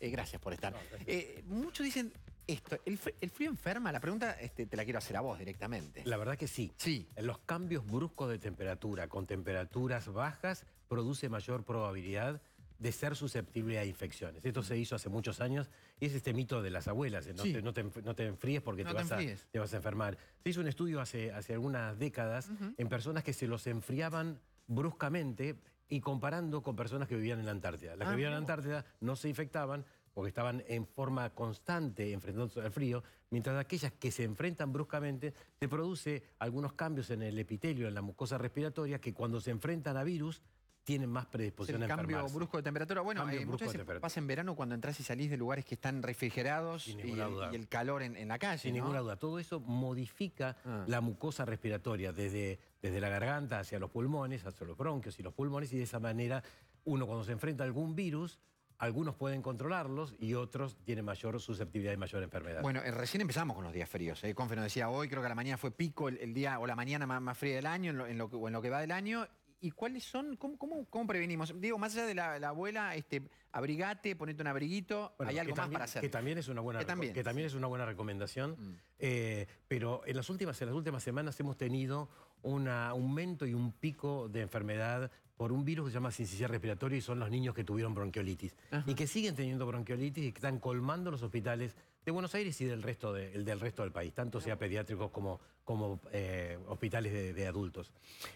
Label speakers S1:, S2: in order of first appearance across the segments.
S1: Eh,
S2: gracias por estar.
S1: Eh, muchos dicen esto, ¿el, frío enferma? La pregunta este, te la quiero hacer a vos directamente.
S2: La verdad que sí. Sí. Los cambios bruscos de temperatura con temperaturas bajas produce mayor probabilidad de ser susceptible a infecciones. Esto se hizo hace muchos años y es este mito de las abuelas, ¿eh? no, te, enfríes porque te, vas A, enfermar. Se hizo un estudio hace, hace algunas décadas en personas que se los enfriaban bruscamente y comparando con personas que vivían en la Antártida. Las que ah, vivían en la Antártida no se infectaban porque estaban en forma constante enfrentándose al frío, mientras aquellas que se enfrentan bruscamente se produce algunos cambios en el epitelio, en la mucosa respiratoria, que cuando se enfrentan
S1: a virus tienen más predisposición el a enfermarse. cambio brusco de temperatura. Bueno, eh, muchas veces pasa en verano cuando entras y salís de lugares que están refrigerados y, el calor en, la calle. Sin ninguna duda. Todo eso
S2: modifica ah. la mucosa respiratoria, desde, desde la garganta hacia los pulmones, hacia los bronquios y los pulmones, y de esa manera uno cuando se enfrenta a algún virus algunos pueden controlarlos y otros tienen mayor susceptibilidad y mayor enfermedad.
S1: Bueno, eh, recién empezamos con los días fríos. Eh. Confe nos decía hoy, creo que la mañana fue pico el, día o la mañana más, fría del año, o en lo que va del año, y cuáles son, cómo, cómo, prevenimos? Digo, más allá de la, abuela, este, abrigate, ponete un abriguito, hay algo más para hacer. Que también
S2: es una buena, también, es una buena recomendación. Mm. Eh, pero en las, últimas, en las últimas semanas hemos tenido un aumento y un pico de enfermedad por un virus que se llama sincicial respiratorio y son los niños que tuvieron bronquiolitis. Y que siguen teniendo bronquiolitis y que están colmando los hospitales de Buenos Aires y del resto, del resto del país, tanto sea pediátricos como, como eh, hospitales de, adultos.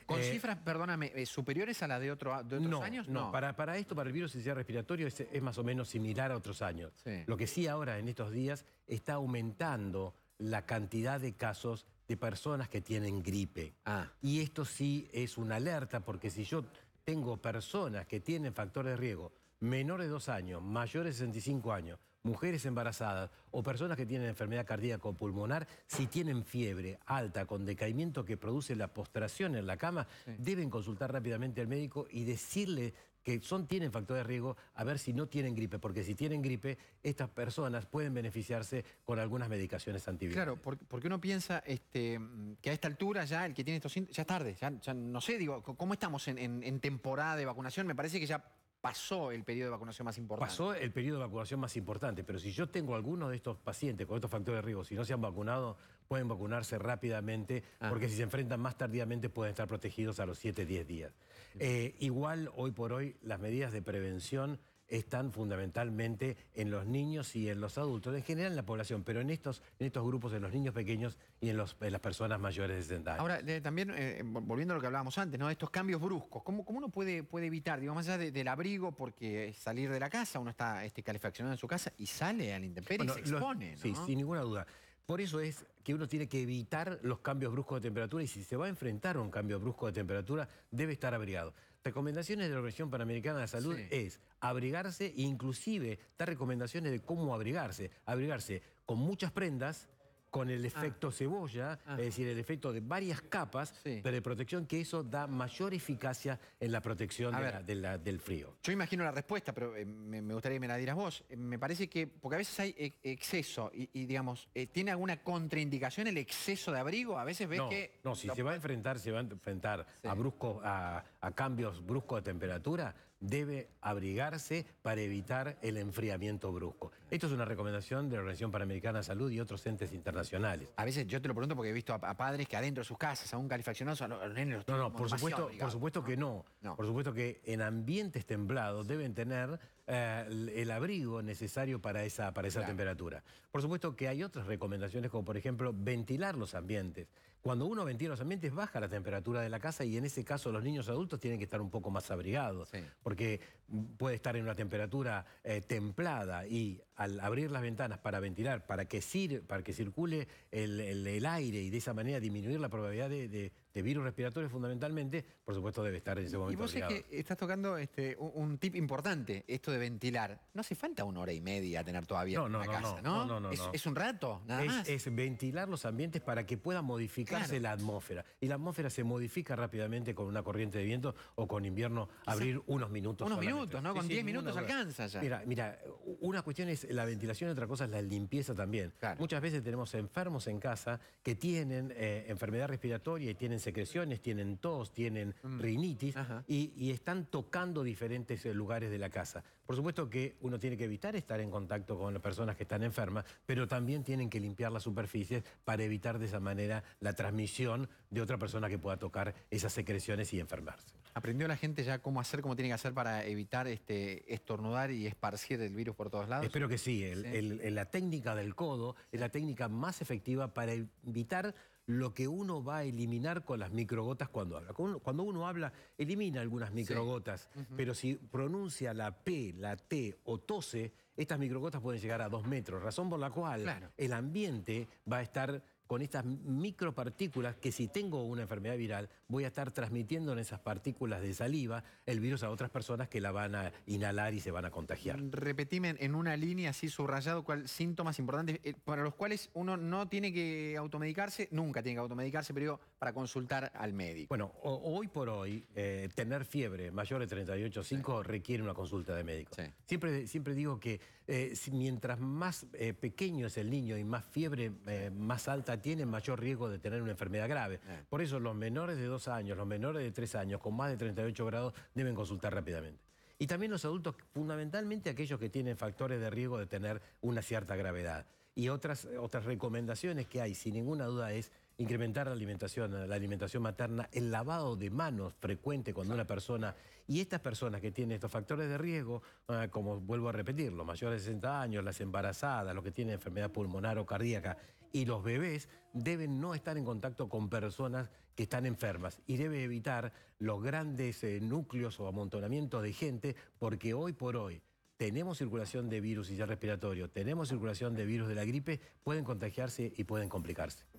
S2: ¿Con eh, cifras, perdóname, eh, superiores a las de, otro, otros años? No, Para, para esto, para el virus sincicial respiratorio es, más o menos similar a otros años. Lo que sí ahora, en estos días, está aumentando la cantidad de casos de personas que tienen gripe. Ah. Y esto sí es una alerta, porque si yo tengo personas que tienen factores de riesgo menores de 2 años, mayores de 65 años, mujeres embarazadas o personas que tienen enfermedad cardíaca o pulmonar, si tienen fiebre alta con decaimiento que produce la postración en la cama, deben consultar rápidamente al médico y decirle que son, tienen factor de riesgo, a ver si no tienen gripe, porque si tienen gripe, estas personas pueden beneficiarse con algunas medicaciones antivirales.
S1: Claro, porque uno piensa este, que a esta altura ya el que tiene estos ya es tarde, ya, no sé, digo, ¿cómo estamos en temporada de vacunación? Me parece que ya pasó el periodo de vacunación más importante. Pasó el periodo de
S2: vacunación más importante, pero si yo tengo algunos de estos pacientes con estos factores de riesgo, si no se han vacunado, pueden vacunarse rápidamente, ah. porque si se enfrentan más tardíamente pueden estar protegidos a los 7, 10 días. Eh, igual, hoy por hoy, las medidas de prevención están fundamentalmente en los niños y en los adultos, en general en la población, pero en estos, en estos grupos, en los niños pequeños y en, las personas mayores de 60
S1: Ahora, también, eh, volviendo a lo que hablábamos antes, ¿no? estos cambios bruscos, ¿cómo, cómo uno puede, puede evitar, digamos más allá del abrigo, porque salir de la casa, uno está este, calefaccionado en su casa y sale al intemperie y se expone? Sí, sin
S2: ninguna duda. Por eso es que uno tiene que evitar los cambios bruscos de temperatura y si se va a enfrentar a un cambio brusco de temperatura, debe estar abrigado. Recomendaciones de la Organización Panamericana de Salud es abrigarse, inclusive dar recomendaciones de cómo abrigarse. Abrigarse con muchas prendas, con el ah. efecto cebolla, es decir, el efecto de varias capas de protección, que eso da mayor eficacia en la protección del frío.
S1: Yo imagino la respuesta, pero eh, me, gustaría que me la dieras vos. Eh, me parece que, porque a veces hay exceso y, digamos, eh, ¿tiene alguna contraindicación el exceso de abrigo? A veces ves que... No, si se
S2: va a enfrentar, se va a enfrentar a, brusco, a cambios bruscos de temperatura, debe abrigarse para evitar el enfriamiento brusco. Esto es una recomendación de la Organización Panamericana de Salud y otros entes internacionales. A veces yo te lo pregunto
S1: porque he visto a, padres que adentro de sus casas, aún calefaccionados, a los, nenes los nenes No, no, por supuesto, por
S2: supuesto que no. no. Por supuesto que en ambientes templados
S1: deben tener eh, el abrigo
S2: necesario para esa, temperatura. Por supuesto que hay otras recomendaciones, como por ejemplo ventilar los ambientes. Cuando uno ventila los ambientes, baja la temperatura de la casa y en ese caso los niños adultos tienen que estar un poco más abrigados, porque puede estar en una temperatura eh, templada y al abrir las ventanas para ventilar, para que, para que circule el, aire y de esa manera disminuir la probabilidad de, virus respiratorios fundamentalmente, por supuesto debe estar en ese momento. Y vos es que
S1: estás tocando este, un, tip importante, esto de ventilar. No hace falta una hora y media tener todavía no, no, casa, no, ¿no? no, es, es, un rato, es, ventilar los ambientes para
S2: que pueda modificarse la atmósfera. Y la atmósfera se modifica rápidamente con una corriente de viento o con invierno abrir unos minutos. Unos minutos, ¿no? Con 10 minutos alcanza ya. Mira, mira, una cuestión es la ventilación otra cosa es la limpieza también. Muchas veces tenemos enfermos en casa que tienen eh, enfermedad respiratoria y tienen secreciones, tienen tos, tienen mm. rinitis y, están tocando diferentes eh, lugares de la casa. Por supuesto que uno tiene que evitar estar en contacto con las personas que están enfermas, pero también tienen que limpiar las superficies para evitar de esa manera la transmisión de otra persona que pueda tocar esas secreciones y enfermarse.
S1: ¿Aprendió la gente ya cómo hacer, cómo tiene que hacer para evitar este, estornudar y esparcir el virus por todos lados? que sí, la técnica del codo es la técnica más efectiva para evitar
S2: lo que uno va a eliminar con las microgotas cuando habla. Cuando uno habla, elimina algunas microgotas, pero si pronuncia la P, la T o tose, estas microgotas pueden llegar a dos metros, razón por la cual el ambiente va a estar con estas micropartículas que si tengo una enfermedad viral voy a estar transmitiendo en esas partículas de saliva el virus a otras personas que la van a inhalar y se van a contagiar.
S1: Repetime en una línea así subrayado cuáles síntomas importantes eh, para los cuales uno no tiene que automedicarse, nunca tiene que automedicarse, pero para consultar al médico. Bueno,
S2: hoy por hoy eh, tener fiebre mayor de 38,5 requiere una consulta de médico. Siempre, siempre digo que eh, mientras más pequeño es el niño y más fiebre más alta tienen mayor riesgo de tener una enfermedad grave. Eh. Por eso los menores de dos años, los menores de 3 años con más de 38 grados deben consultar rápidamente. Y también los adultos, fundamentalmente aquellos que tienen factores de riesgo de tener una cierta gravedad. Y otras, otras recomendaciones que hay, sin ninguna duda, es incrementar la alimentación, la alimentación materna, el lavado de manos frecuente cuando una persona, y estas personas que tienen estos factores de riesgo, ah, como vuelvo a repetir, los mayores de 60 años, las embarazadas, los que tienen enfermedad pulmonar o cardíaca, y los bebés deben no estar en contacto con personas que están enfermas y debe evitar los grandes eh, núcleos o amontonamientos de gente porque hoy por hoy tenemos circulación de virus y ya respiratorio, tenemos circulación de virus de la gripe, pueden contagiarse y pueden complicarse.